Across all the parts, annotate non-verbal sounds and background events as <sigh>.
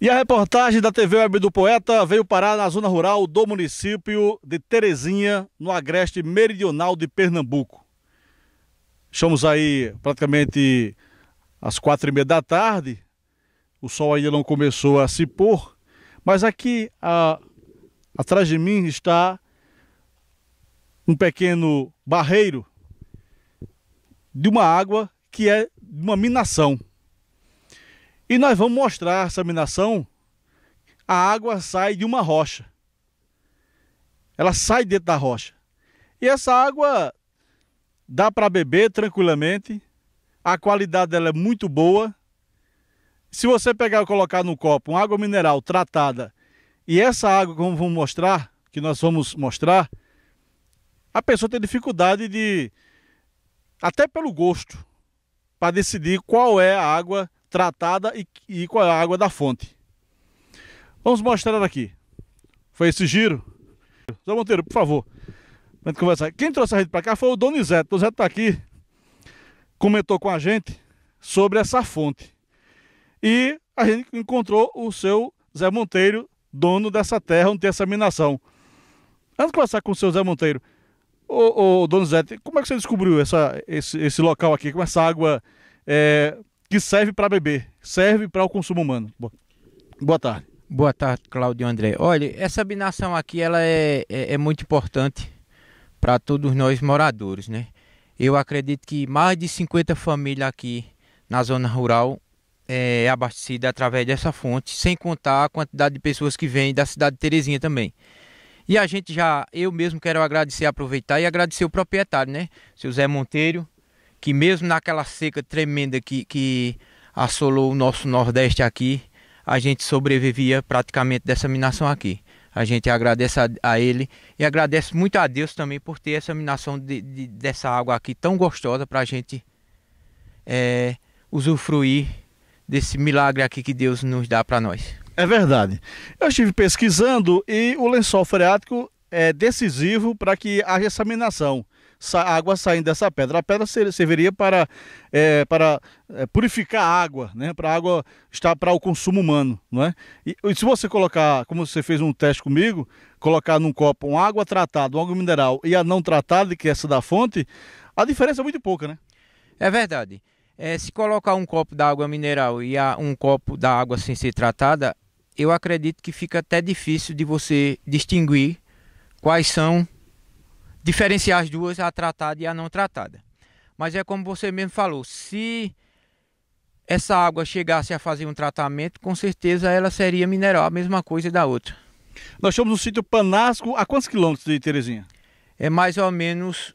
E a reportagem da TV Web do Poeta veio parar na zona rural do município de Terezinha, no agreste meridional de Pernambuco. Estamos aí praticamente às quatro e meia da tarde, o sol ainda não começou a se pôr, mas aqui a, atrás de mim está um pequeno barreiro de uma água que é de uma minação. E nós vamos mostrar essa mineração A água sai de uma rocha. Ela sai dentro da rocha. E essa água dá para beber tranquilamente. A qualidade dela é muito boa. Se você pegar e colocar no copo uma água mineral tratada e essa água, como vamos mostrar, que nós vamos mostrar, a pessoa tem dificuldade de, até pelo gosto, para decidir qual é a água tratada e, e com é a água da fonte. Vamos mostrar aqui. Foi esse giro. Zé Monteiro, por favor, vamos conversar. Quem trouxe a rede para cá foi o Donizete. O Donizete está aqui, comentou com a gente sobre essa fonte. E a gente encontrou o seu Zé Monteiro, dono dessa terra onde tem essa minação. Antes de conversar com o seu Zé Monteiro, ô, ô Donizete, como é que você descobriu essa, esse, esse local aqui, com essa água é, que serve para beber, serve para o consumo humano. Boa tarde. Boa tarde, Cláudio André. Olha, essa binação aqui ela é, é, é muito importante para todos nós moradores, né? Eu acredito que mais de 50 famílias aqui na zona rural é, é abastecida através dessa fonte, sem contar a quantidade de pessoas que vêm da cidade de Terezinha também. E a gente já, eu mesmo quero agradecer, aproveitar e agradecer o proprietário, né? Seu Zé Monteiro, que mesmo naquela seca tremenda que, que assolou o nosso Nordeste aqui, a gente sobrevivia praticamente dessa minação aqui. A gente agradece a, a ele e agradece muito a Deus também por ter essa minação de, de, dessa água aqui tão gostosa para a gente é, usufruir desse milagre aqui que Deus nos dá para nós. É verdade. Eu estive pesquisando e o lençol freático é decisivo para que haja essa minação água saindo dessa pedra. A pedra serviria para, é, para é, purificar a água, né? para a água estar para o consumo humano. Não é? E, e, se você colocar, como você fez um teste comigo, colocar num copo uma água tratada, uma água mineral e a não tratada, que é essa da fonte, a diferença é muito pouca, né? É verdade. É, se colocar um copo da água mineral e um copo da água sem ser tratada, eu acredito que fica até difícil de você distinguir quais são diferenciar as duas, a tratada e a não tratada. Mas é como você mesmo falou, se essa água chegasse a fazer um tratamento, com certeza ela seria mineral, a mesma coisa da outra. Nós estamos no sítio Panasco, a quantos quilômetros de Terezinha? É mais ou menos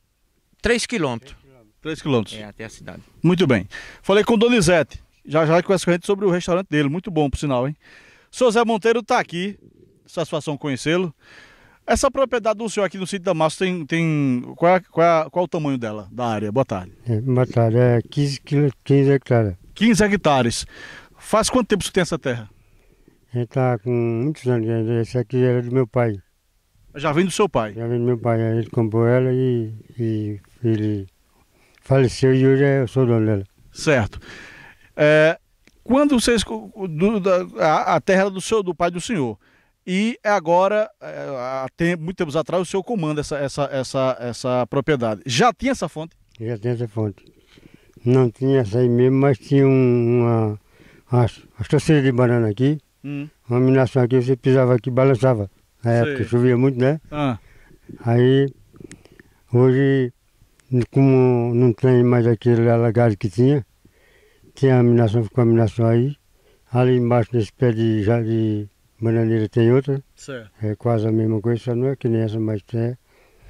3 quilômetros. 3 quilômetros. É, até a cidade. Muito bem. Falei com o Donizete, já já conversa com a gente sobre o restaurante dele, muito bom por sinal, hein? O Zé Monteiro está aqui, satisfação conhecê-lo. Essa propriedade do senhor aqui no sítio Damasco tem. tem qual, é, qual, é, qual é o tamanho dela, da área? Boa tarde. É, boa tarde, é 15, 15 hectares. 15 hectares. Faz quanto tempo você tem essa terra? Está com muitos anos. Né? Essa aqui era do meu pai. Já vem do seu pai? Já vem do meu pai. Ele comprou ela e, e ele faleceu e hoje eu sou dono dela. Certo. É, quando vocês. Do, da, a, terra do, seu, do pai do senhor e é agora, é, há tempo, muito tempos atrás, o senhor comanda essa, essa, essa, essa propriedade. Já tinha essa fonte? Já tinha essa fonte. Não tinha essa aí mesmo, mas tinha uma, as, umas torceiras de banana aqui, hum. uma minação aqui, você pisava aqui balançava. Na época Sei. chovia muito, né? Ah. Aí, hoje, como não tem mais aquele alagado que tinha, tinha a minação, ficou a minação aí, ali embaixo nesse pé de, já de Mananeira tem outra. Certo. É quase a mesma coisa, só não é que nem essa, mas tem.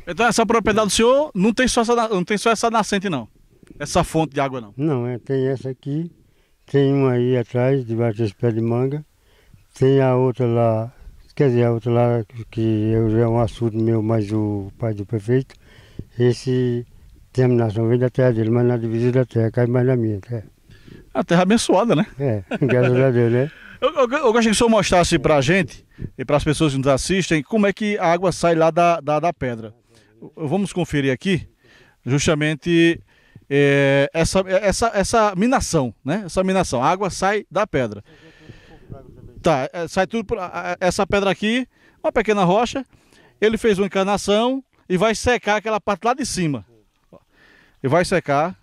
Então essa propriedade do senhor não tem só essa, não tem só essa nascente não? Essa fonte de água não? Não, é, tem essa aqui, tem uma aí atrás, debaixo desse pé de manga, tem a outra lá, quer dizer, a outra lá que é um assunto meu, mas o pai do prefeito, esse terminação vem da terra dele, mas na divisa da terra, cai mais na minha terra. Tá? A terra abençoada, né? É, graças a Deus, né? <laughs> Eu, eu, eu gostaria que o senhor mostrasse para a gente e para as pessoas que nos assistem como é que a água sai lá da, da, da pedra. Vamos conferir aqui justamente é, essa, essa, essa minação, né? Essa minação. A água sai da pedra. Tá, é, sai tudo por, essa pedra aqui, uma pequena rocha. Ele fez uma encarnação e vai secar aquela parte lá de cima. E vai secar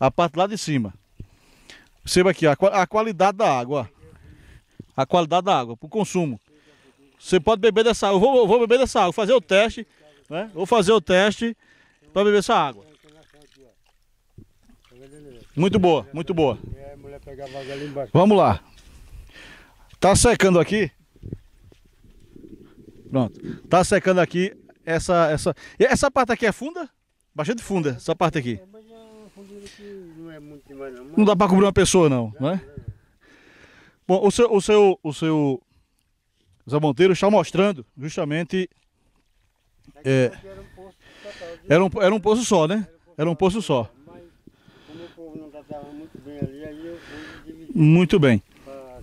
a parte lá de cima. Perceba aqui a, a qualidade da água a qualidade da água, para o consumo. Você pode beber dessa água, eu vou, vou beber dessa água, fazer o teste, né? Vou fazer o teste para beber essa água. Muito boa, muito boa. Vamos lá. Tá secando aqui. Pronto. Tá secando aqui essa essa e essa parte aqui é funda? Bastante funda essa parte aqui. É, é é não dá para cobrir uma pessoa não, não é? Bom, o seu, o seu, o seu Zé Monteiro está mostrando justamente. É, é era, um, era um poço só, né? Era um poço só. Muito bem. Ah,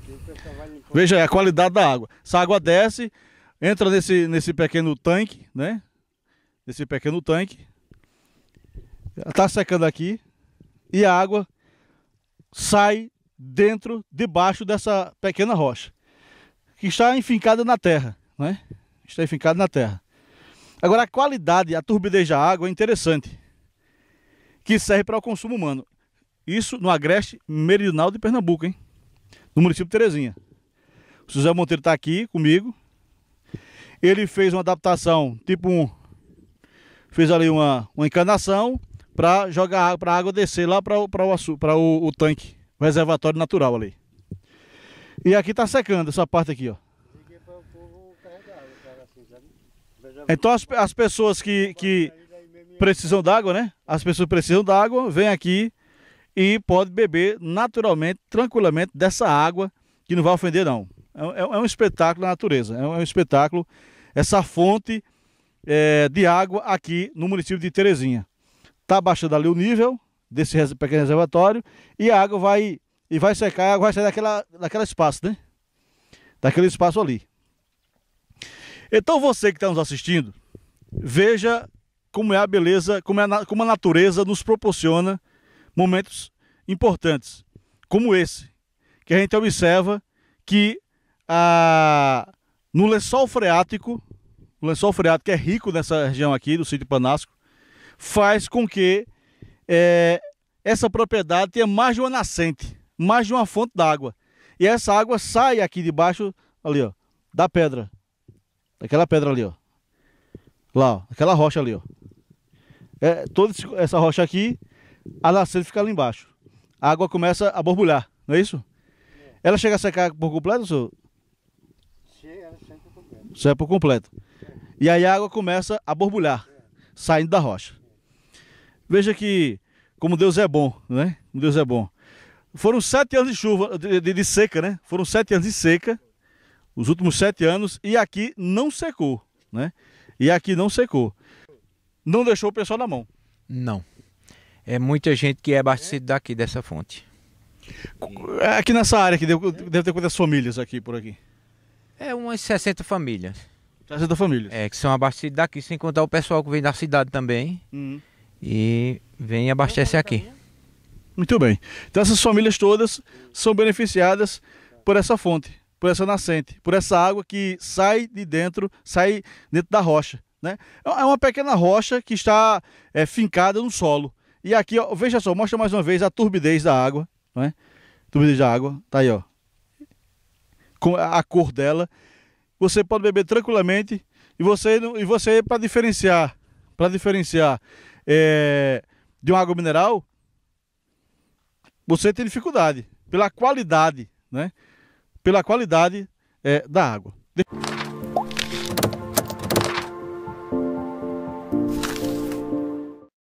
Veja aí a qualidade da água. Essa água desce, entra nesse, nesse pequeno tanque, né? Nesse pequeno tanque. Está secando aqui. E a água sai dentro, debaixo dessa pequena rocha, que está enfincada na terra, né? Está enfincada na terra. Agora, a qualidade, a turbidez da água é interessante, que serve para o consumo humano. Isso no agreste meridional de Pernambuco, hein? No município de Terezinha. O José Monteiro está aqui comigo. Ele fez uma adaptação, tipo um... Fez ali uma, uma encanação para jogar para a água descer lá para o, o, o tanque reservatório natural ali. E aqui tá secando essa parte aqui, ó. Assim, então as, as pessoas que, que precisam d'água, né? As pessoas precisam d'água, vêm aqui e pode beber naturalmente, tranquilamente dessa água que não vai ofender não. É, é, é um espetáculo da natureza, é um, é um espetáculo essa fonte é, de água aqui no município de Terezinha. Tá baixando ali o nível, desse pequeno reservatório e a água vai e vai secar, a água vai sair daquela, daquele espaço, né? Daquele espaço ali. Então você que está nos assistindo, veja como é a beleza, como, é a, como a natureza nos proporciona momentos importantes, como esse, que a gente observa que a, ah, no lençol freático, o lençol freático que é rico nessa região aqui do sítio Panasco, faz com que é, essa propriedade tem é mais de uma nascente, mais de uma fonte d'água. E essa água sai aqui debaixo, ali, ó, da pedra. Daquela pedra ali, ó. Lá, ó, aquela rocha ali, ó. É, toda essa rocha aqui, a nascente fica ali embaixo. A água começa a borbulhar, não é isso? É. Ela chega a secar por completo, senhor? Chega, ela seca por completo. Seca por completo. É. E aí a água começa a borbulhar, é. saindo da rocha. Veja que como Deus é bom, né? Deus é bom. Foram sete anos de chuva, de, de, de seca, né? Foram sete anos de seca, os últimos sete anos, e aqui não secou, né? E aqui não secou. Não deixou o pessoal na mão. Não. É muita gente que é abastecida daqui, dessa fonte. Aqui nessa área que deve, ter quantas famílias aqui por aqui? É umas 60 famílias. 60 famílias. É, que são abastecidas daqui, sem contar o pessoal que vem da cidade também. Uhum e vem e abastece aqui. Muito bem. Então essas famílias todas são beneficiadas por essa fonte, por essa nascente, por essa água que sai de dentro, sai dentro da rocha. Né? É uma é pequena rocha que está é, fincada no solo. E aqui, ó, veja só, mostra mais uma vez a turbidez da água. Né? Turbidez da água, tá aí, ó. Com a cor dela. Você pode beber tranquilamente. E você, e você para diferenciar, para diferenciar é, de uma água mineral, você tem dificuldade pela qualidade, né? Pela qualidade é, da água.